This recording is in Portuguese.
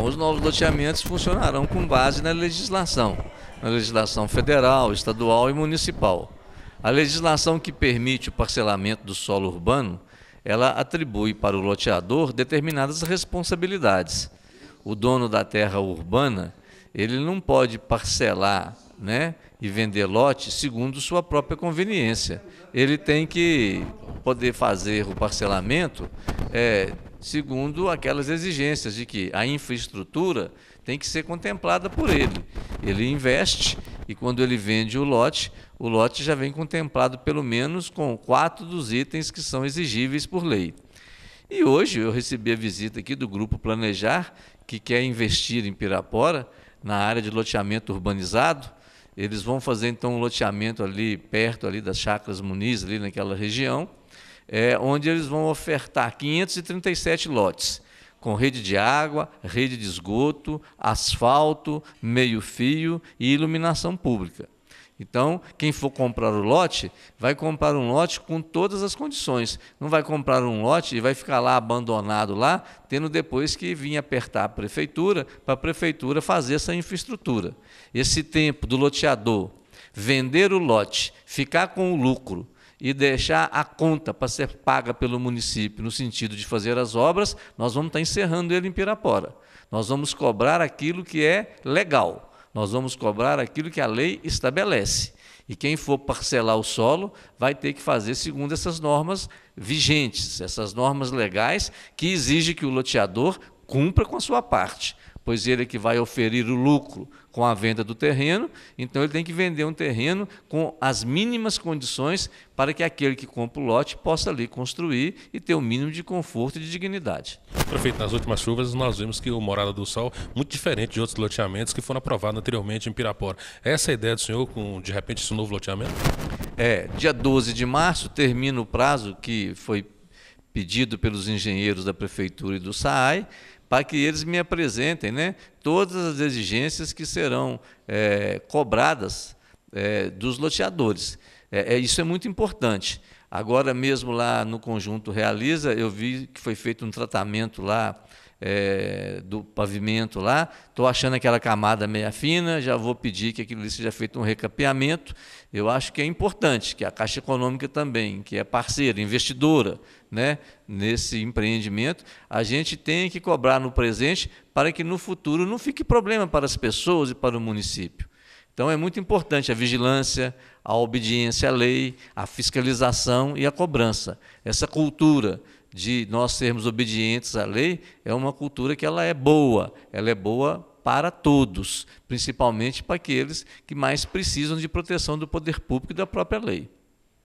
Bom, os novos loteamentos funcionarão com base na legislação, na legislação federal, estadual e municipal. A legislação que permite o parcelamento do solo urbano, ela atribui para o loteador determinadas responsabilidades. O dono da terra urbana, ele não pode parcelar né, e vender lote segundo sua própria conveniência. Ele tem que poder fazer o parcelamento é, segundo aquelas exigências de que a infraestrutura tem que ser contemplada por ele. Ele investe e quando ele vende o lote, o lote já vem contemplado pelo menos com quatro dos itens que são exigíveis por lei. E hoje eu recebi a visita aqui do grupo Planejar, que quer investir em Pirapora, na área de loteamento urbanizado. Eles vão fazer então um loteamento ali perto ali das chacras Muniz, ali naquela região é, onde eles vão ofertar 537 lotes, com rede de água, rede de esgoto, asfalto, meio-fio e iluminação pública. Então, quem for comprar o lote, vai comprar um lote com todas as condições. Não vai comprar um lote e vai ficar lá abandonado lá, tendo depois que vir apertar a prefeitura para a prefeitura fazer essa infraestrutura. Esse tempo do loteador vender o lote, ficar com o lucro e deixar a conta para ser paga pelo município no sentido de fazer as obras, nós vamos estar encerrando ele em Pirapora. Nós vamos cobrar aquilo que é legal, nós vamos cobrar aquilo que a lei estabelece. E quem for parcelar o solo vai ter que fazer segundo essas normas vigentes, essas normas legais que exigem que o loteador cumpra com a sua parte pois ele é que vai oferir o lucro com a venda do terreno, então ele tem que vender um terreno com as mínimas condições para que aquele que compra o lote possa ali construir e ter o mínimo de conforto e de dignidade. Prefeito, nas últimas chuvas nós vimos que o Morada do Sol, muito diferente de outros loteamentos que foram aprovados anteriormente em Pirapora. Essa é a ideia do senhor com, de repente, esse novo loteamento? É, dia 12 de março termina o prazo que foi pedido pelos engenheiros da prefeitura e do SAAI para que eles me apresentem né, todas as exigências que serão é, cobradas é, dos loteadores. É, é, isso é muito importante. Agora mesmo lá no conjunto Realiza, eu vi que foi feito um tratamento lá é, do pavimento lá. Estou achando aquela camada meia fina, já vou pedir que aquilo seja feito um recapeamento. Eu acho que é importante que a Caixa Econômica também, que é parceira, investidora né, nesse empreendimento, a gente tem que cobrar no presente para que no futuro não fique problema para as pessoas e para o município. Então é muito importante a vigilância, a obediência à lei, a fiscalização e a cobrança. Essa cultura de nós sermos obedientes à lei é uma cultura que ela é boa, ela é boa para todos, principalmente para aqueles que mais precisam de proteção do poder público e da própria lei.